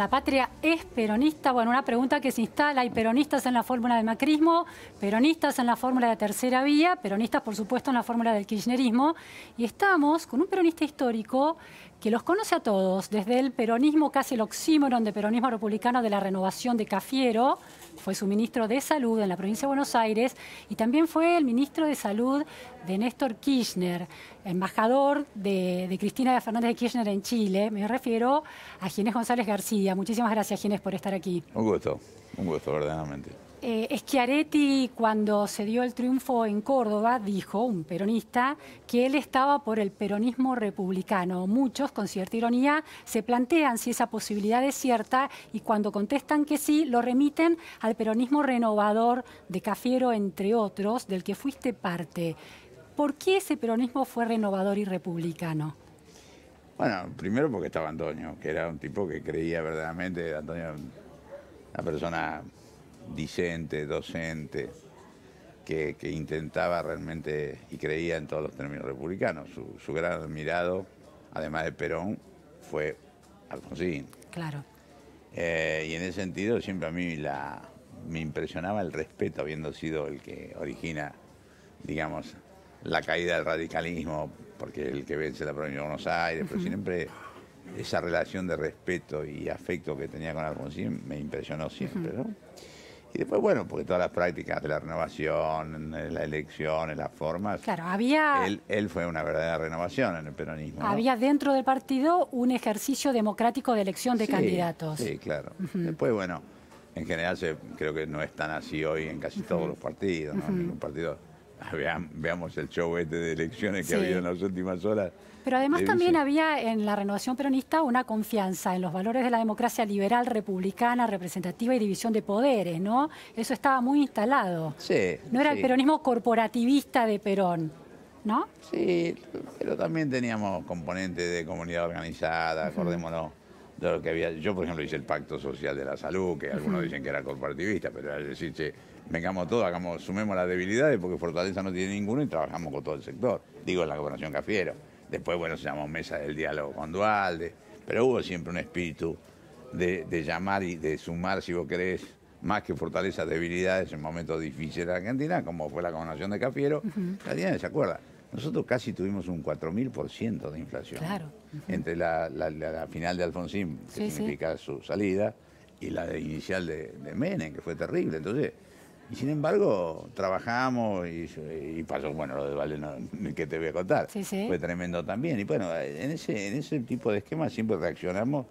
¿La patria es peronista? Bueno, una pregunta que se instala. Hay peronistas en la fórmula del macrismo, peronistas en la fórmula de tercera vía, peronistas, por supuesto, en la fórmula del kirchnerismo. Y estamos con un peronista histórico que los conoce a todos, desde el peronismo, casi el oxímoron de peronismo republicano de la renovación de Cafiero, fue su ministro de Salud en la provincia de Buenos Aires y también fue el ministro de Salud de Néstor Kirchner, embajador de, de Cristina Fernández de Kirchner en Chile. Me refiero a Ginés González García. Muchísimas gracias, Ginés, por estar aquí. Un gusto, un gusto, verdaderamente. Eh, cuando se dio el triunfo en Córdoba, dijo, un peronista, que él estaba por el peronismo republicano. Muchos, con cierta ironía, se plantean si esa posibilidad es cierta y cuando contestan que sí, lo remiten al peronismo renovador de Cafiero, entre otros, del que fuiste parte. ¿Por qué ese peronismo fue renovador y republicano? Bueno, primero porque estaba Antonio, que era un tipo que creía verdaderamente, Antonio, una persona ...dicente, docente, que, intentaba realmente y creía en todos los términos republicanos. Su, gran admirado, además de Perón, fue Alfonsín. Claro. Eh, y en ese sentido siempre a mí la, me impresionaba el respeto, habiendo sido el que origina, digamos, la caída del radicalismo, porque el que vence la provincia de Buenos Aires, pero siempre esa relación de respeto y afecto que tenía con Alfonsín me impresionó siempre, y después, bueno, porque todas las prácticas de la renovación, las elecciones, las formas. Claro, había. Él, fue una verdadera renovación en el peronismo. Había dentro del partido un ejercicio democrático de elección de candidatos. Sí, claro. Después, bueno, en general se, creo que no es tan así hoy en casi todos los partidos, ¿no? Uh veamos el show este de elecciones que ha habido en las últimas horas. Pero además también había en la renovación peronista una confianza en los valores de la democracia liberal, republicana, representativa y división de poderes, ¿no? Eso estaba muy instalado. Sí. No era el peronismo corporativista de Perón. ¿No? Sí, pero también teníamos componentes de comunidad organizada, acordémonos de lo que había. Yo, por ejemplo, hice el Pacto Social de la Salud, que algunos dicen que era corporativista, pero es decir, vengamos todos, hagamos, sumemos las debilidades, porque Fortaleza no tiene ninguno y trabajamos con todo el sector. Digo, en la gobernación Cafiero. Después, bueno, se llamó Mesa del Diálogo con Dualde, pero hubo siempre un espíritu de, llamar y de sumar, si vos querés, más que fortalezas, debilidades en momentos difíciles de Argentina, como fue la gobernación de Cafiero. La ¿se acuerda? Nosotros casi tuvimos un 4.000% de inflación. Claro. Entre la, final de Alfonsín, que significa su salida, y la inicial de, de Menem, que fue terrible. Entonces, sin embargo, trabajamos y, pasó, bueno, lo de Vale, que te voy a contar. Fue tremendo también. Y bueno, en ese, en ese tipo de esquema siempre reaccionamos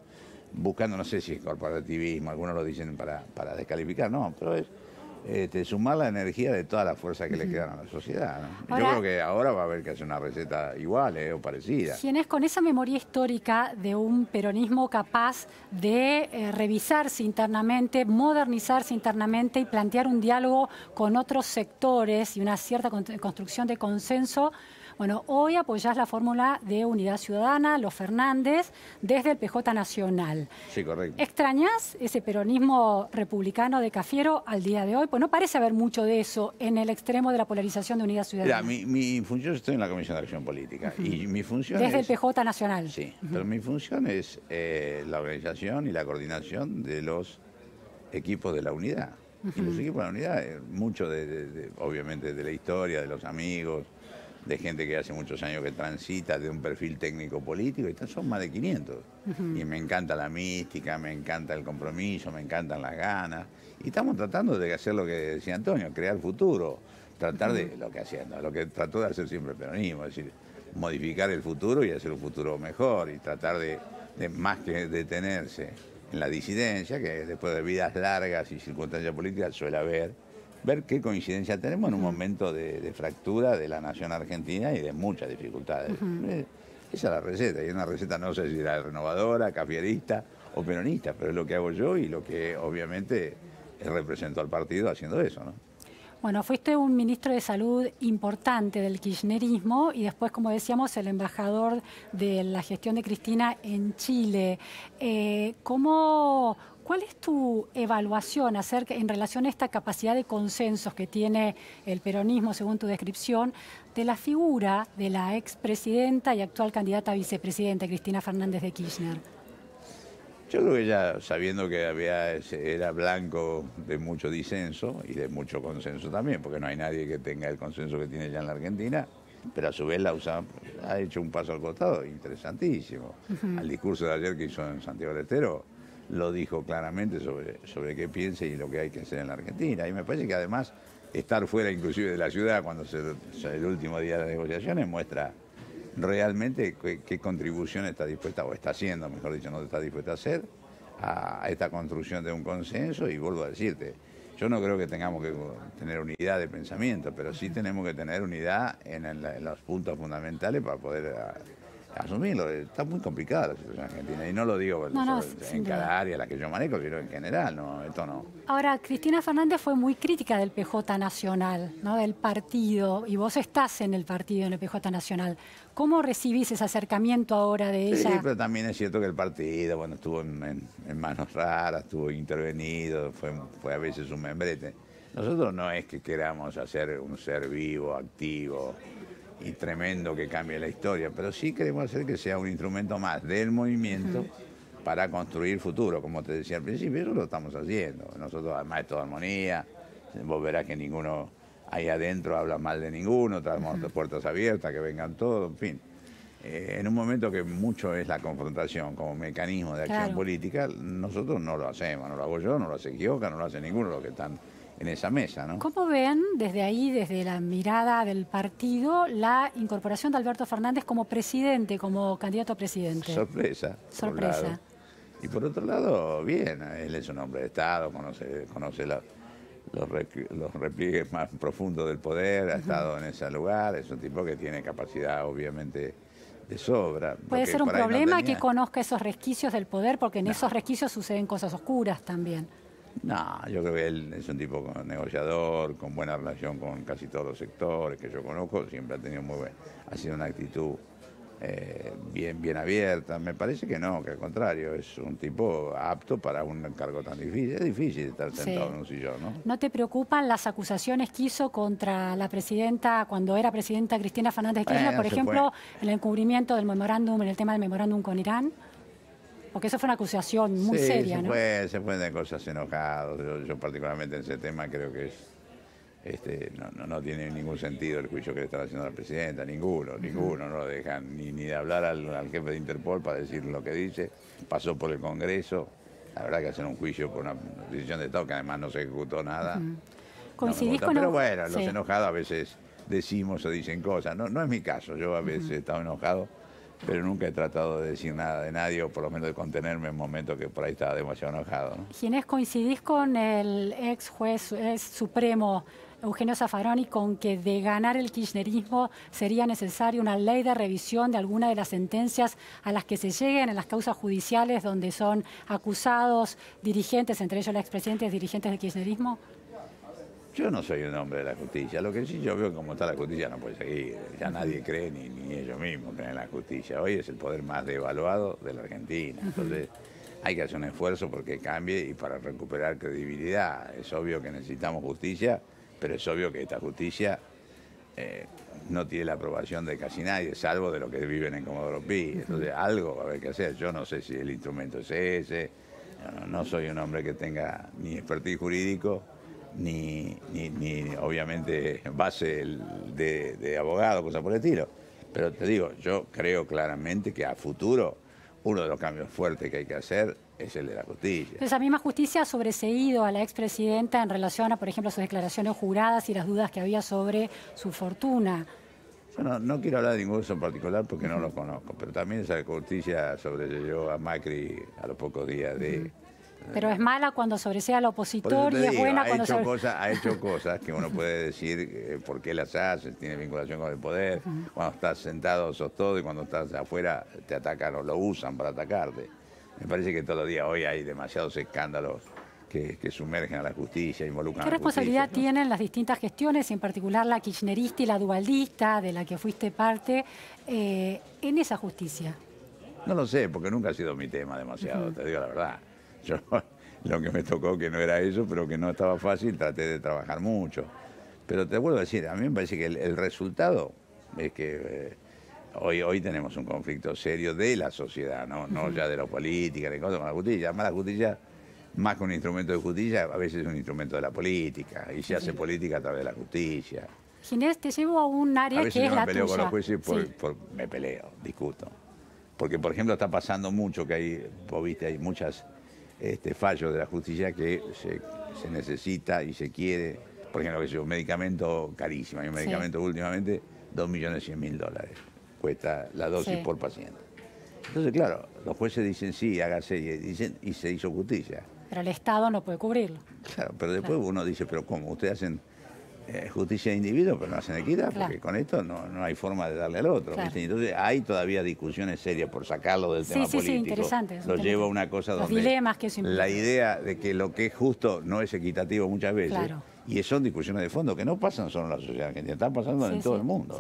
buscando, no sé si es corporativismo, algunos lo dicen para, para descalificar, no, pero es eh, sumar la energía de todas las fuerzas que le quedan a la sociedad. Yo creo que ahora va a haber que hacer una receta igual eh, o parecida. es con esa memoria histórica de un peronismo capaz de eh, revisarse internamente, modernizarse internamente y plantear un diálogo con otros sectores y una cierta construcción de consenso, bueno, hoy apoyás la fórmula de Unidad Ciudadana, los Fernández, desde el PJ Nacional. Sí, correcto. ¿Extrañas ese peronismo republicano de Cafiero al día de hoy? Pues no parece haber mucho de eso en el extremo de la polarización de Unidad Ciudadana. Mira, mi, mi función, estoy en la Comisión de Acción Política, y mi función Desde el PJ Nacional. Sí, pero mi función es eh, la organización y la coordinación de los equipos de la unidad. Y los equipos de la unidad, eh, mucho de, obviamente de la historia, de los amigos, de gente que hace muchos años que transita de un perfil técnico político, y son más de 500. Y me encanta la mística, me encanta el compromiso, me encantan las ganas. Y estamos tratando de hacer lo que decía Antonio, crear futuro, tratar de lo que haciendo lo que trató de hacer siempre el peronismo, es decir, modificar el futuro y hacer un futuro mejor y tratar de, de más que detenerse en la disidencia, que después de vidas largas y circunstancias políticas suele haber ver qué coincidencia tenemos en un momento de, fractura de la nación argentina y de muchas dificultades. Eh, esa es la receta, y una receta no sé si era renovadora, cafierista o peronista, pero es lo que hago yo y lo que obviamente represento al partido haciendo eso, ¿no? Bueno, fuiste un ministro de salud importante del kirchnerismo y después, como decíamos, el embajador de la gestión de Cristina en Chile. Eh, ¿cómo, ¿Cuál es tu evaluación acerca, en relación a esta capacidad de consensos que tiene el peronismo, según tu descripción, de la figura de la expresidenta y actual candidata a vicepresidenta, Cristina Fernández de Kirchner? Yo creo que ella, sabiendo que había era blanco de mucho disenso y de mucho consenso también, porque no hay nadie que tenga el consenso que tiene ya en la Argentina, pero a su vez la ha hecho un paso al costado interesantísimo. Al discurso de ayer que hizo en Santiago del Estero, lo dijo claramente sobre, sobre qué piensa y lo que hay que hacer en la Argentina. Y me parece que además estar fuera inclusive de la ciudad cuando se, el último día de las negociaciones muestra realmente qué, contribución está dispuesta, o está haciendo, mejor dicho, no está dispuesta a hacer a esta construcción de un consenso y vuelvo a decirte, yo no creo que tengamos que tener unidad de pensamiento, pero sí tenemos que tener unidad en los puntos fundamentales para poder asumirlo. Está muy complicada la situación argentina y no lo digo en cada área la que yo manejo, sino en general, no, esto no. Ahora, Cristina Fernández fue muy crítica del PJ Nacional, ¿no? del partido, y vos estás en el partido, en el PJ Nacional. ¿Cómo recibís ese acercamiento ahora de ella? Sí, pero también es cierto que el partido, bueno, estuvo en, manos raras, estuvo intervenido, fue, fue a veces un membrete. Nosotros no es que queramos hacer un ser vivo, activo, y tremendo que cambie la historia, pero sí queremos hacer que sea un instrumento más del movimiento para construir futuro, como te decía al principio, eso lo estamos haciendo. Nosotros además de toda armonía, vos verás que ninguno ahí adentro habla mal de ninguno, traemos puertas abiertas, que vengan todos, en fin. Eh, en un momento que mucho es la confrontación como mecanismo de acción política, nosotros no lo hacemos, no lo hago yo, no lo hace Gioca, no lo hace ninguno de los que están en esa mesa. ¿no? ¿Cómo ven desde ahí, desde la mirada del partido, la incorporación de Alberto Fernández como presidente, como candidato a presidente? Sorpresa. Sorpresa. y por otro lado, bien, él es un hombre de Estado, conoce, los, repliegues más profundos del poder, ha estado en ese lugar, es un tipo que tiene capacidad obviamente de sobra. Puede ser un problema que conozca esos resquicios del poder, porque en esos resquicios suceden cosas oscuras también. No, yo creo que él es un tipo negociador, con buena relación con casi todos los sectores que yo conozco, siempre ha tenido muy buena... ha sido una actitud eh, bien, bien abierta. Me parece que no, que al contrario, es un tipo apto para un cargo tan difícil. Es difícil estar sentado en un sillón, ¿no? ¿No te preocupan las acusaciones que hizo contra la presidenta, cuando era presidenta Cristina Fernández de Kirchner, por ejemplo, el encubrimiento del memorándum, en el tema del memorándum con Irán? Porque eso fue una acusación muy seria, se ¿no? se pueden cosas enojados Yo, particularmente en ese tema creo que es, este, no, no, tiene ningún sentido el juicio que le está haciendo a la presidenta, ninguno, ninguno, no lo dejan ni, ni de hablar al, jefe de Interpol para decir lo que dice, pasó por el Congreso, la verdad que hacer un juicio por una decisión de Estado que además no se ejecutó nada. Pero bueno, los enojados a veces decimos o dicen cosas, no, no es mi caso, yo a veces he estado enojado pero nunca he tratado de decir nada de nadie o por lo menos de contenerme en momentos que por ahí estaba demasiado enojado. ¿no? ¿coincidís con el ex juez supremo Eugenio Zaffaroni con que de ganar el kirchnerismo sería necesaria una ley de revisión de alguna de las sentencias a las que se lleguen en las causas judiciales donde son acusados dirigentes, entre ellos la expresidente, dirigentes del kirchnerismo? Yo no soy un hombre de la justicia. Lo que sí yo veo como está la justicia no puede seguir. Ya nadie cree, ni, ellos mismos creen en la justicia. Hoy es el poder más devaluado de la Argentina. Entonces hay que hacer un esfuerzo porque cambie y para recuperar credibilidad. Es obvio que necesitamos justicia, pero es obvio que esta justicia eh, no tiene la aprobación de casi nadie, salvo de los que viven en Comodoro Pi. Entonces algo va a haber que hacer. Yo no sé si el instrumento es ese. no soy un hombre que tenga ni expertise jurídico ni, ni, ni obviamente base de, abogado, cosa por el estilo. Pero te digo, yo creo claramente que a futuro uno de los cambios fuertes que hay que hacer es el de la justicia. esa misma justicia ha sobreseído a la expresidenta en relación a, por ejemplo, sus declaraciones juradas y las dudas que había sobre su fortuna. bueno no, quiero hablar de ningún caso en particular porque no lo conozco, pero también esa justicia sobreseyó a Macri a los pocos días de, pero es mala cuando sobresea al opositor y es buena ha cuando hecho cosas, Ha hecho cosas que uno puede decir eh, por qué las hace, tiene vinculación con el poder. Cuando estás sentado sos todo y cuando estás afuera te atacan o lo usan para atacarte. Me parece que todos los días hoy hay demasiados escándalos que, sumergen a la justicia, involucran ¿Qué responsabilidad tienen las distintas gestiones, en particular la kirchnerista y la dualdista, de la que fuiste parte, eh, en esa justicia? No lo sé, porque nunca ha sido mi tema demasiado, te digo la verdad. Yo lo que me tocó que no era eso, pero que no estaba fácil, traté de trabajar mucho. Pero te vuelvo a decir, a mí me parece que el, resultado es que eh, hoy, hoy tenemos un conflicto serio de la sociedad, no, ya de la política, de cosas, con la justicia. Más la justicia, más que un instrumento de justicia, a veces es un instrumento de la política, y se hace política a través de la justicia. Ginés, te llevo a un área veces que es me la peleo con los jueces me peleo, discuto. Porque, por ejemplo, está pasando mucho que hay, vos viste, hay muchas este fallo de la justicia que se, necesita y se quiere. Por ejemplo, un medicamento carísimo, hay un medicamento millones últimamente, mil dólares cuesta la dosis por paciente. Entonces, claro, los jueces dicen sí, hágase, y, dicen, y se hizo justicia. Pero el Estado no puede cubrirlo. Claro, pero después uno dice, pero ¿cómo? Ustedes hacen eh, justicia de individuos, pero no hacen equidad, porque con esto no, no, hay forma de darle al otro. Entonces hay todavía discusiones serias por sacarlo del tema político. Sí, interesante. Lo lleva a una cosa donde la idea de que lo que es justo no es equitativo muchas veces. Y son discusiones de fondo que no pasan solo en la sociedad argentina, están pasando en todo el mundo.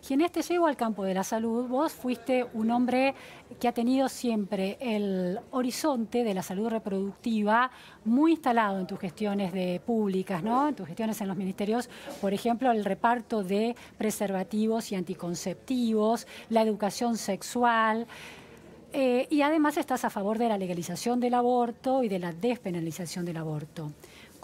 Sí, en ¿eh? te llevo al campo de la salud. Vos fuiste un hombre que ha tenido siempre el horizonte de la salud reproductiva muy instalado en tus gestiones de públicas, ¿no? En tus gestiones en los ministerios, por ejemplo, el reparto de preservativos y anticonceptivos, la educación sexual. Eh, y además estás a favor de la legalización del aborto y de la despenalización del aborto.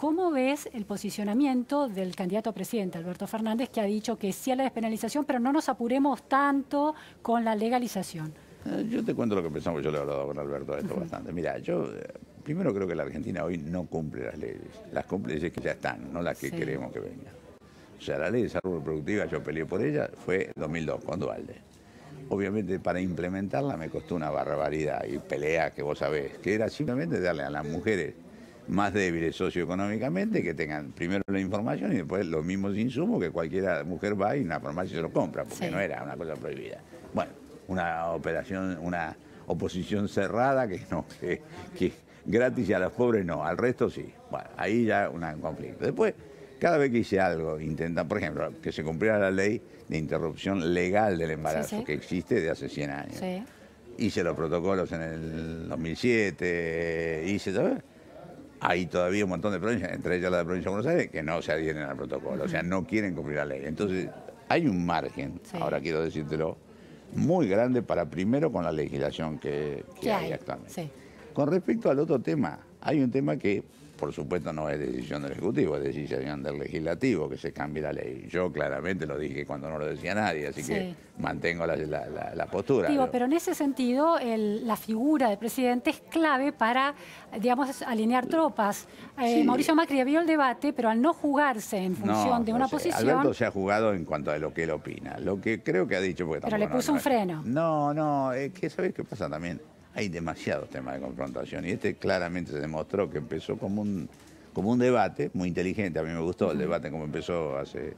¿Cómo ves el posicionamiento del candidato a presidente, Alberto Fernández, que ha dicho que sí a la despenalización, pero no nos apuremos tanto con la legalización? Eh, yo te cuento lo que pensamos, yo le he hablado con Alberto de esto bastante. Mira, yo eh, primero creo que la Argentina hoy no cumple las leyes. Las cumple leyes que ya están, no las que queremos que vengan. O sea, la ley de salud productiva, yo peleé por ella, fue 2002, cuando Dualde. Obviamente para implementarla me costó una barbaridad y pelea que vos sabés, que era simplemente darle a las mujeres más débiles socioeconómicamente que tengan primero la información y después los mismos insumos que cualquiera mujer va y una farmacia se los compra, porque no era una cosa prohibida. Bueno, una operación, una oposición cerrada que no, que, gratis y a los pobres no, al resto sí. Bueno, ahí ya un conflicto. Después, cada vez que hice algo, ...intenta, por ejemplo, que se cumpliera la ley de interrupción legal del embarazo, que existe de hace 100 años. Hice los protocolos en el 2007, hice, hay todavía un montón de provincias, entre ellas la de provincia de Buenos Aires, que no se adhieren al protocolo, o sea, no quieren cumplir la ley. Entonces, hay un margen, ahora quiero decírtelo, muy grande para primero con la legislación que, hay? hay, actualmente. Con respecto al otro tema, hay un tema que por supuesto no es decisión del Ejecutivo, es decisión del Legislativo que se cambie la ley. Yo claramente lo dije cuando no lo decía nadie, así que mantengo la, postura. pero... en ese sentido la figura del presidente es clave para, digamos, alinear tropas. Eh, Mauricio Macri vio el debate, pero al no jugarse en función de una posición... Alberto se ha jugado en cuanto a lo que él opina, lo que creo que ha dicho... Porque pero le puso un freno. No, no, es que sabes qué pasa también hay demasiados temas de confrontación y este claramente se demostró que empezó como un, como un debate muy inteligente. A mí me gustó el debate como empezó hace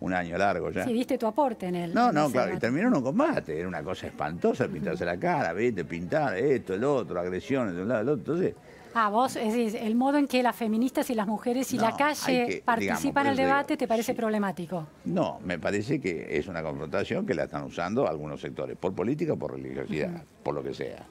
un año largo ya. Sí, viste tu aporte en él. No, no, claro, y terminó en un combate. Era una cosa espantosa pintarse la cara, viste, pintar esto, el otro, agresiones de un lado del otro. Entonces, Ah, vos, es decir, el modo en que las feministas y las mujeres y la calle participan en el debate, ¿te parece problemático? No, me parece que es una confrontación que la están usando algunos sectores, por política por religiosidad, por lo que sea.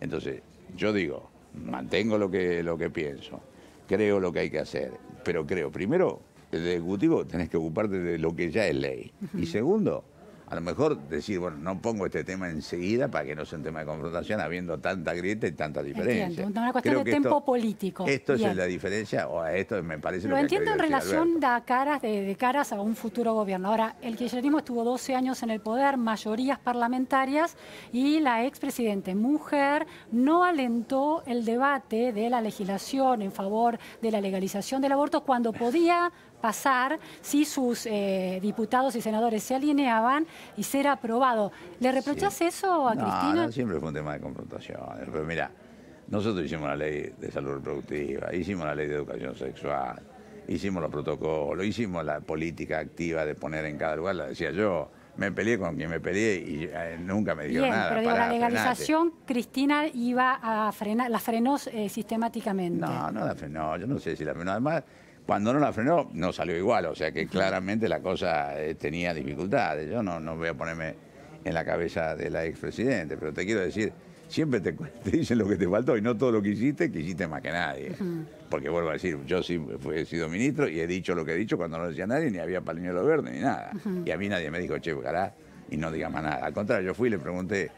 Entonces, yo digo, mantengo lo que, lo que pienso, creo lo que hay que hacer, pero creo, primero, el Ejecutivo tenés que ocuparte de lo que ya es ley. Y segundo, a lo mejor decir, bueno, no pongo este tema enseguida para que no sea un tema de confrontación, habiendo tanta grieta y tanta diferencia. Entiendo, una cuestión de tiempo político. Esto es la diferencia, o a esto me parece lo, lo entiendo en relación caras, de, de, caras a un futuro gobierno. Ahora, el kirchnerismo estuvo 12 años en el poder, mayorías parlamentarias, y la expresidente mujer no alentó el debate de la legislación en favor de la legalización del aborto cuando podía pasar si sus eh, diputados y senadores se alineaban y ser aprobado. ¿Le reprochás eso a Cristina? No, siempre fue un tema de confrontación. Pero mira, nosotros hicimos la ley de salud reproductiva, hicimos la ley de educación sexual, hicimos los protocolos, hicimos la política activa de poner en cada lugar, la decía yo me peleé con quien me peleé y eh, nunca me dio Bien, nada. Pero digo, la legalización, Cristina iba a frenar, la frenó eh, sistemáticamente. No, no la frenó, yo no sé si la frenó. Además, cuando no la frenó, no salió igual, o sea que claramente la cosa eh, tenía dificultades. Yo no, no voy a ponerme en la cabeza de la expresidente, pero te quiero decir, siempre te, dicen lo que te faltó y no todo lo que hiciste, que hiciste más que nadie. Porque vuelvo a decir, yo sí fui, he sido ministro y he dicho lo que he dicho cuando no decía nadie, ni había palinero verde ni nada. Y a mí nadie me dijo, che, cará, y no digas más nada. Al contrario, yo fui y le pregunté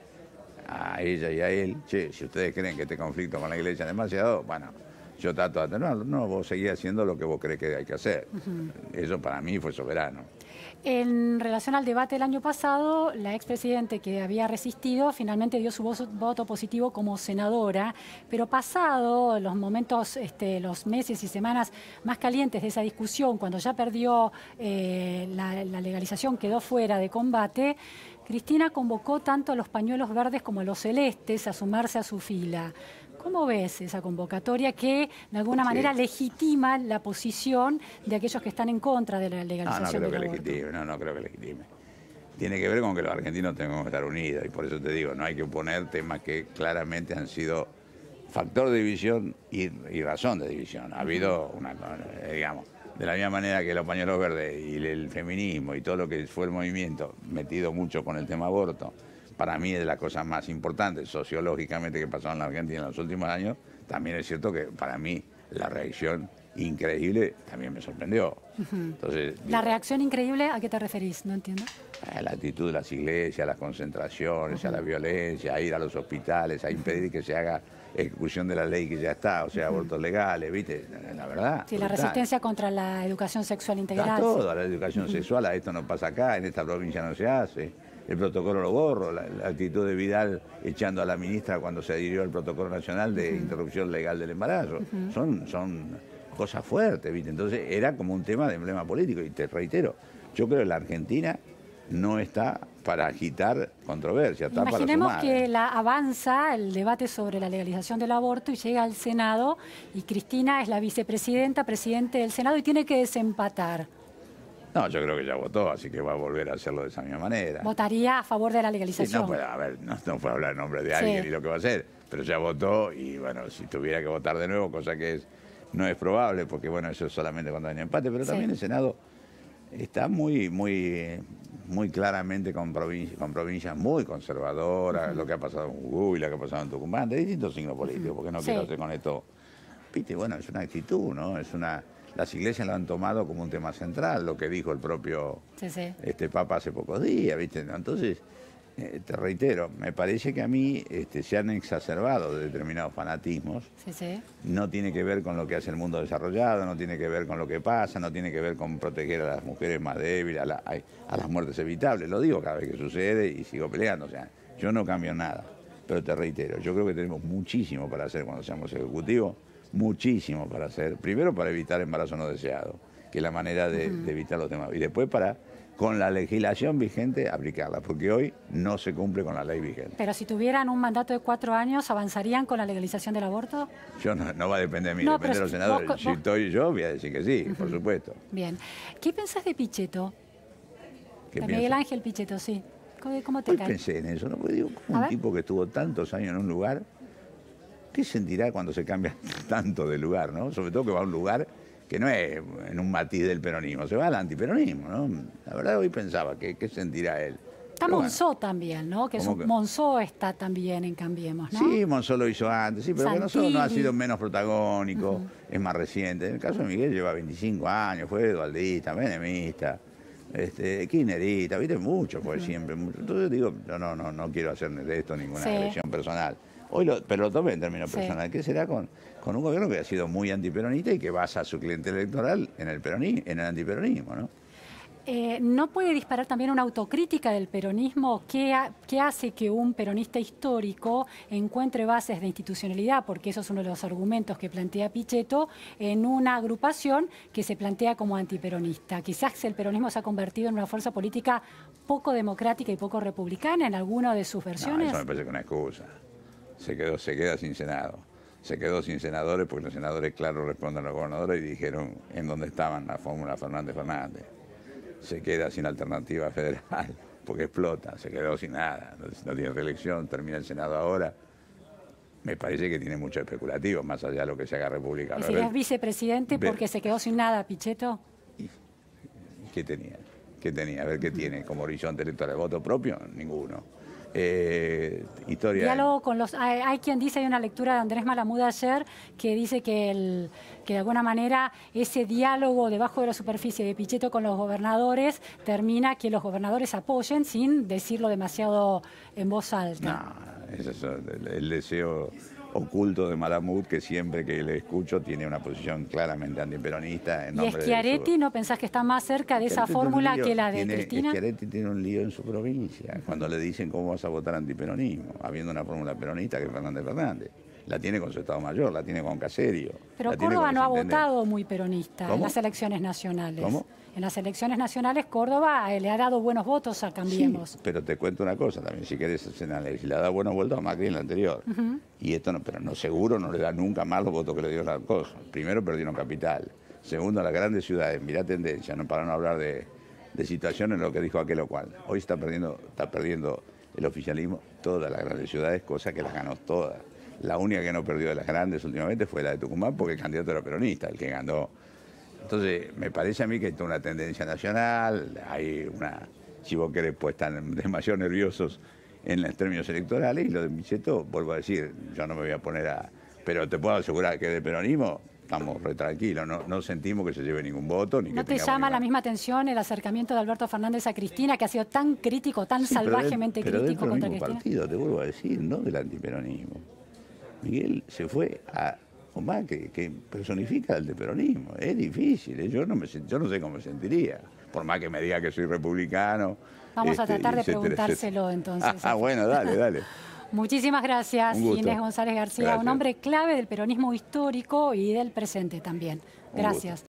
a ella y a él, che, si ustedes creen que este conflicto con la iglesia es demasiado, bueno, yo trato de No, vos seguís haciendo lo que vos crees que hay que hacer. Eso para mí fue soberano. En relación al debate del año pasado, la expresidente que había resistido finalmente dio su voto positivo como senadora, pero pasado los momentos, este, los meses y semanas más calientes de esa discusión, cuando ya perdió eh, la, la legalización, quedó fuera de combate, Cristina convocó tanto a los pañuelos verdes como a los celestes a sumarse a su fila. ¿Cómo ves esa convocatoria que de alguna manera legitima la posición de aquellos que están en contra de la legalización? No, no creo que legitime, no, no creo que legitime. Tiene que ver con que los argentinos tenemos que estar unidos y por eso te digo, no hay que oponer temas que claramente han sido factor de división y, razón de división. Ha habido una, eh, digamos, de la misma manera que los pañuelos verdes y el feminismo y todo lo que fue el movimiento metido mucho con el tema aborto para mí es de las cosas más importantes sociológicamente que pasaron en la Argentina en los últimos años, también es cierto que para mí la reacción increíble también me sorprendió. Entonces, ¿La reacción increíble a qué te referís? No entiendo. A eh, la actitud de las iglesias, a las concentraciones, a la violencia, a ir a los hospitales, a impedir que se haga ejecución de la ley que ya está, o sea, abortos legales, ¿viste? Eh, la verdad. Sí, la resistencia contra la educación sexual integral. A todo, la educación sexual, a esto no pasa acá, en esta provincia no se hace el protocolo lo borro, la, actitud de Vidal echando a la ministra cuando se adhirió al protocolo nacional de interrupción legal del embarazo. Son, son cosas fuertes, ¿viste? Entonces era como un tema de emblema político. Y te reitero, yo creo que la Argentina no está para agitar controversia, está Imaginemos que ¿eh? la avanza el debate sobre la legalización del aborto y llega al Senado y Cristina es la vicepresidenta, presidente del Senado y tiene que desempatar. No, yo creo que ya votó, así que va a volver a hacerlo de esa misma manera. ¿Votaría a favor de la legalización? Sí, no puede, a ver, no, hablar en nombre de alguien y lo que va a hacer, pero ya votó y bueno, si tuviera que votar de nuevo, cosa que no es probable, porque bueno, eso es solamente cuando hay empate, pero también el Senado está muy, muy, muy claramente con, provincias muy conservadoras, lo que ha pasado en Jujuy, lo que ha pasado en Tucumán, de distintos signos políticos, porque no quiero hacer con esto... Viste, bueno, es una actitud, ¿no? Es una las iglesias lo han tomado como un tema central, lo que dijo el propio Este, Papa hace pocos días, ¿viste? Entonces, eh, te reitero, me parece que a mí este, se han exacerbado determinados fanatismos. no tiene que ver con lo que hace el mundo desarrollado, no tiene que ver con lo que pasa, no tiene que ver con proteger a las mujeres más débiles, a, las muertes evitables. Lo digo cada vez que sucede y sigo peleando. O sea, yo no cambio nada. Pero te reitero, yo creo que tenemos muchísimo para hacer cuando seamos ejecutivos muchísimo para hacer. Primero para evitar embarazo no deseado, que es la manera de, evitar los temas. Y después para con la legislación vigente aplicarla, porque hoy no se cumple con la ley vigente. Pero si tuvieran un mandato de cuatro años, ¿avanzarían con la legalización del aborto? Yo no, va a depender de mí, depende de los senadores. si estoy yo, voy a decir que sí, por supuesto. Bien. ¿Qué pensás de Pichetto? de Miguel Ángel Pichetto, sí. ¿Cómo te hoy cae? pensé en eso, ¿no? digo, un tipo que estuvo tantos años en un lugar ¿qué sentirá cuando se cambia tanto de lugar, no? Sobre todo que va a un lugar que no es en un matiz del peronismo, se va al antiperonismo, ¿no? La verdad hoy pensaba, ¿qué, sentirá él? Está Monzó también, ¿no? Que, Monzó está también en Cambiemos, ¿no? Sí, Monzó lo hizo antes, sí, pero Monzó no ha sido menos protagónico, es más reciente. En el caso de Miguel lleva 25 años, fue dualdista, venemista, este, kirchnerista, viste, mucho fue siempre. Mucho. Entonces digo, yo no, no, no quiero hacer de esto ninguna sí. personal. Hoy pero lo tomé en términos personales. ¿Qué será con, un gobierno que ha sido muy antiperonista y que basa su cliente electoral en el, peronismo, en el antiperonismo, ¿no? Eh, ¿No puede disparar también una autocrítica del peronismo? ¿Qué, hace que un peronista histórico encuentre bases de institucionalidad? Porque eso es uno de los argumentos que plantea Pichetto en una agrupación que se plantea como antiperonista. Quizás el peronismo se ha convertido en una fuerza política poco democrática y poco republicana en alguna de sus versiones. eso me parece que una excusa se, quedó, se queda sin Senado. Se quedó sin senadores porque los senadores, claro, responden a los gobernadores y dijeron en dónde estaban la fórmula Fernández Fernández. Se queda sin alternativa federal porque explota, se quedó sin nada, no, tiene reelección, termina el Senado ahora. Me parece que tiene mucho especulativo, más allá de lo que se haga República. si es vicepresidente porque se quedó sin nada, Pichetto? ¿Qué tenía? ¿Qué tenía? A ver, ¿qué tiene? ¿Como horizonte electoral de voto propio? Ninguno eh, historia. Hay, quien dice, hay una lectura de Andrés Malamuda ayer que dice que, el, que de alguna manera ese diálogo debajo de la superficie de Pichetto con los gobernadores termina que los gobernadores apoyen sin decirlo demasiado en voz alta. No, el deseo oculto de Malamud, que siempre que le escucho tiene una posición claramente antiperonista. En nombre ¿Y Schiaretti no pensás que está más cerca de esa fórmula que la de tiene, Cristina? Schiaretti tiene un lío en su provincia, cuando le dicen cómo vas a votar antiperonismo, habiendo una fórmula peronista que es Fernández Fernández. La tiene con su Estado Mayor, la tiene con Caserio. Pero Córdoba no ha votado muy peronista en las elecciones nacionales en las elecciones nacionales Córdoba eh, le ha dado buenos votos a Cambiemos. pero te cuento una cosa también, si quieres en la, le ha dado buenos votos a Macri en la anterior. Y esto, no, pero no seguro, no le da nunca más los votos que le dio la cosa. Primero perdieron capital. Segundo, las grandes ciudades, mirá tendencia, no para no hablar de, situaciones, lo que dijo aquel o cual. Hoy está perdiendo, está perdiendo el oficialismo todas las grandes ciudades, cosa que las ganó todas. La única que no perdió de las grandes últimamente fue la de Tucumán, porque el candidato era peronista, el que ganó entonces, me parece a mí que hay una tendencia nacional, hay una, si vos querés, pues están demasiado nerviosos en los términos electorales y lo de Micheto, vuelvo a decir, yo no me voy a poner a... Pero te puedo asegurar que de peronismo estamos re tranquilos, no, sentimos que se lleve ningún voto. Ni ¿No te llama la misma atención el acercamiento de Alberto Fernández a Cristina, que ha sido tan crítico, tan salvajemente pero crítico contra mismo partido, te vuelvo a decir, no del antiperonismo. Miguel se fue a más que, personifica el de peronismo. Es difícil, ¿eh? yo, no me, yo no sé cómo me sentiría, por más que me diga que soy republicano. Vamos a este, tratar de preguntárselo entonces. Ah, ah este. bueno, dale, dale. Muchísimas gracias, Inés González García, un hombre clave del peronismo histórico y del presente también. Gracias.